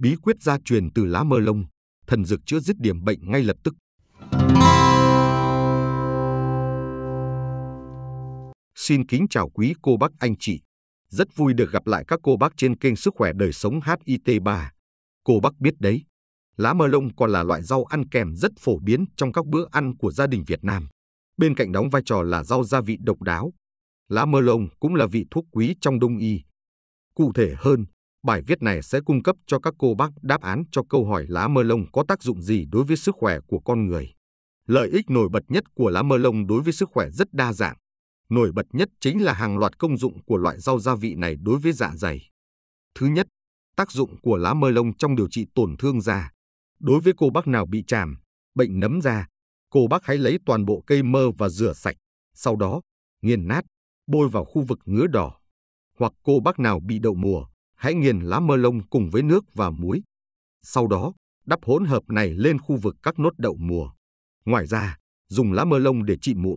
bí quyết gia truyền từ lá mơ lông, thần dược chữa dứt điểm bệnh ngay lập tức. Xin kính chào quý cô bác anh chị. Rất vui được gặp lại các cô bác trên kênh Sức khỏe đời sống HIT3. Cô bác biết đấy, lá mơ lông còn là loại rau ăn kèm rất phổ biến trong các bữa ăn của gia đình Việt Nam. Bên cạnh đóng vai trò là rau gia vị độc đáo, lá mơ lông cũng là vị thuốc quý trong đông y. Cụ thể hơn, Bài viết này sẽ cung cấp cho các cô bác đáp án cho câu hỏi lá mơ lông có tác dụng gì đối với sức khỏe của con người. Lợi ích nổi bật nhất của lá mơ lông đối với sức khỏe rất đa dạng. Nổi bật nhất chính là hàng loạt công dụng của loại rau gia vị này đối với dạ dày. Thứ nhất, tác dụng của lá mơ lông trong điều trị tổn thương da. Đối với cô bác nào bị chàm, bệnh nấm da, cô bác hãy lấy toàn bộ cây mơ và rửa sạch, sau đó nghiền nát, bôi vào khu vực ngứa đỏ. Hoặc cô bác nào bị đậu mùa, hãy nghiền lá mơ lông cùng với nước và muối. Sau đó, đắp hỗn hợp này lên khu vực các nốt đậu mùa. Ngoài ra, dùng lá mơ lông để trị mụn.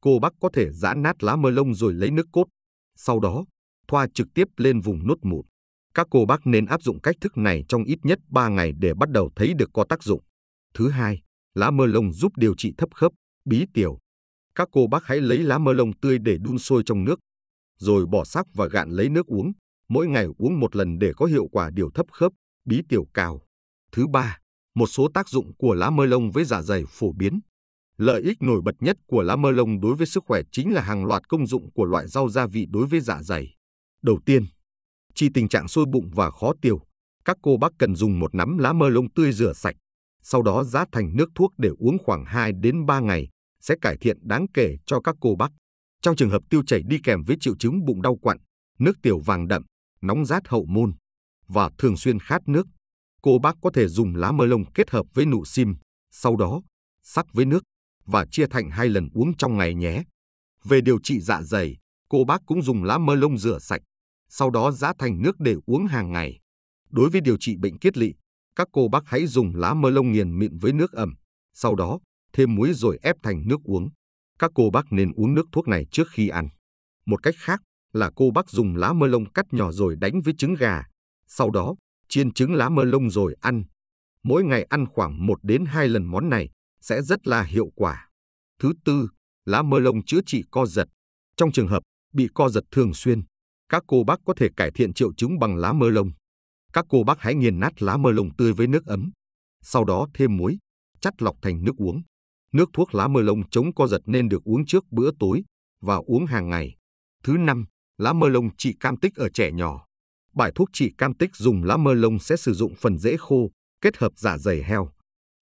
Cô bác có thể giã nát lá mơ lông rồi lấy nước cốt. Sau đó, thoa trực tiếp lên vùng nốt mụn. Các cô bác nên áp dụng cách thức này trong ít nhất 3 ngày để bắt đầu thấy được có tác dụng. Thứ hai, lá mơ lông giúp điều trị thấp khớp, bí tiểu. Các cô bác hãy lấy lá mơ lông tươi để đun sôi trong nước, rồi bỏ sắc và gạn lấy nước uống mỗi ngày uống một lần để có hiệu quả điều thấp khớp, bí tiểu cào. Thứ ba, một số tác dụng của lá mơ lông với dạ dày phổ biến. Lợi ích nổi bật nhất của lá mơ lông đối với sức khỏe chính là hàng loạt công dụng của loại rau gia vị đối với dạ dày. Đầu tiên, trị tình trạng sôi bụng và khó tiêu, các cô bác cần dùng một nắm lá mơ lông tươi rửa sạch, sau đó giá thành nước thuốc để uống khoảng 2 đến 3 ngày, sẽ cải thiện đáng kể cho các cô bác. Trong trường hợp tiêu chảy đi kèm với triệu chứng bụng đau quặn, nước tiểu vàng đậm, nóng rát hậu môn và thường xuyên khát nước, cô bác có thể dùng lá mơ lông kết hợp với nụ sim, sau đó sắc với nước và chia thành hai lần uống trong ngày nhé. Về điều trị dạ dày, cô bác cũng dùng lá mơ lông rửa sạch, sau đó giã thành nước để uống hàng ngày. Đối với điều trị bệnh kiết lỵ, các cô bác hãy dùng lá mơ lông nghiền mịn với nước ẩm, sau đó thêm muối rồi ép thành nước uống. Các cô bác nên uống nước thuốc này trước khi ăn. Một cách khác, là cô bác dùng lá mơ lông cắt nhỏ rồi đánh với trứng gà. Sau đó, chiên trứng lá mơ lông rồi ăn. Mỗi ngày ăn khoảng 1 đến 2 lần món này sẽ rất là hiệu quả. Thứ tư, lá mơ lông chữa trị co giật. Trong trường hợp bị co giật thường xuyên, các cô bác có thể cải thiện triệu chứng bằng lá mơ lông. Các cô bác hãy nghiền nát lá mơ lông tươi với nước ấm, sau đó thêm muối, chắt lọc thành nước uống. Nước thuốc lá mơ lông chống co giật nên được uống trước bữa tối và uống hàng ngày. Thứ năm, lá mơ lông trị cam tích ở trẻ nhỏ. Bài thuốc trị cam tích dùng lá mơ lông sẽ sử dụng phần rễ khô, kết hợp giả dạ dày heo.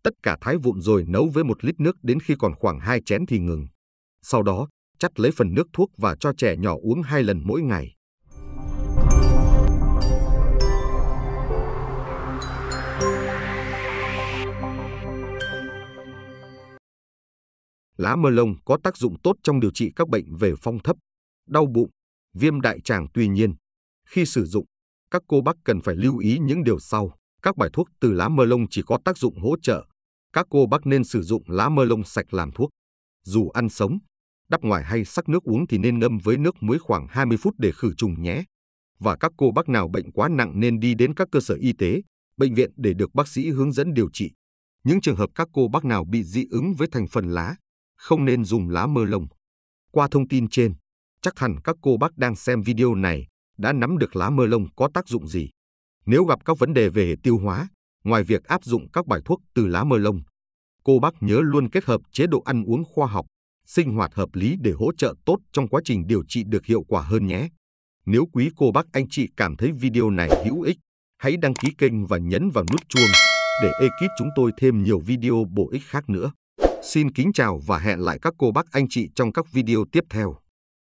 Tất cả thái vụn rồi nấu với một lít nước đến khi còn khoảng 2 chén thì ngừng. Sau đó, chắt lấy phần nước thuốc và cho trẻ nhỏ uống hai lần mỗi ngày. Lá mơ lông có tác dụng tốt trong điều trị các bệnh về phong thấp, đau bụng, viêm đại tràng tuy nhiên, khi sử dụng, các cô bác cần phải lưu ý những điều sau. Các bài thuốc từ lá mơ lông chỉ có tác dụng hỗ trợ. Các cô bác nên sử dụng lá mơ lông sạch làm thuốc. Dù ăn sống, đắp ngoài hay sắc nước uống thì nên ngâm với nước muối khoảng 20 phút để khử trùng nhé. Và các cô bác nào bệnh quá nặng nên đi đến các cơ sở y tế, bệnh viện để được bác sĩ hướng dẫn điều trị. Những trường hợp các cô bác nào bị dị ứng với thành phần lá, không nên dùng lá mơ lông. Qua thông tin trên, Chắc hẳn các cô bác đang xem video này đã nắm được lá mơ lông có tác dụng gì. Nếu gặp các vấn đề về tiêu hóa, ngoài việc áp dụng các bài thuốc từ lá mơ lông, cô bác nhớ luôn kết hợp chế độ ăn uống khoa học, sinh hoạt hợp lý để hỗ trợ tốt trong quá trình điều trị được hiệu quả hơn nhé. Nếu quý cô bác anh chị cảm thấy video này hữu ích, hãy đăng ký kênh và nhấn vào nút chuông để ekip chúng tôi thêm nhiều video bổ ích khác nữa. Xin kính chào và hẹn lại các cô bác anh chị trong các video tiếp theo.